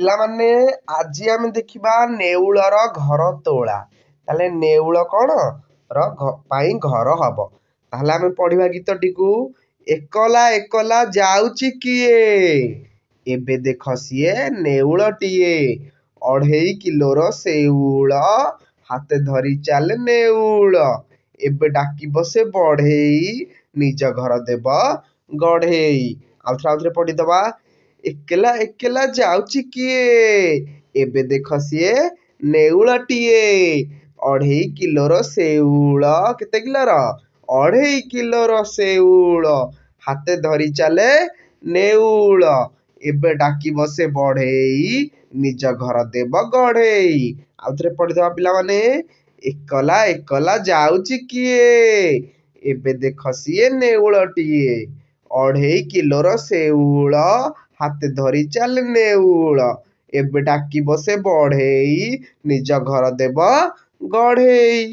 ପିଲାମାନେ ଆଜି ଆମେ ଦେଖିବା ନେଉଳର ଘର ତୋଳା ତାହେଲେ ନେଉଳ କ'ଣ ର ପାଇଁ ଘର ହବ ତାହେଲେ ଆମେ ପଢ଼ିବା ଗୀତଟିକୁ ଏକଲା ଏକଲା ଯାଉଛି କିଏ ଏବେ ଦେଖ ସିଏ ନେଉଳଟିଏ ଅଢ଼େଇ କିଲୋର ଶେଉଳ ହାତେ ଧରି ଚାଲେ ନେଉଳ ଏବେ ଡାକିବ ସେ ବଢ଼େଇ ନିଜ ଘର ଦେବ ଗଢ଼େଇ ଆଉ ଥରେ ଆଉ ଥରେ ପଢ଼ିଦେବା ଏକେଲା ଏକେଲା ଯାଉଛି କିଏ? ଏବେ ଦେଖ ସିଏ ନେଉଳଟିଏ। ଅଢ଼େଇ କିଲୋର ଶେଉଳ କେତେ କିଲୋର? ଅଢ଼େଇ କିଲୋର ଶେଉଳ ହାତେ ଧରି ଚାଲେ ନେଉଳ। ଏବେ ଡାକିବ ସେ ବଢ଼େଇ ନିଜ ଘର ଦେବ ଗଢ଼େଇ। ଆଉ ଥରେ ପଢ଼ିଦେବା ପିଲାମାନେ ଏକଲା ଏକଲା ଯାଉଛି କିଏ? ଏବେ ଦେଖ ସିଏ ନେଉଳଟିଏ। ଅଢ଼େଇ କିଲୋର ଶେଉଳ ହାତେ ଧରି ଚାଲେ ନେଉଳ ଏବେ ଡାକିବ ସେ ବଢ଼େଇ ନିଜ ଘର ଦେବ ଗଢ଼େଇ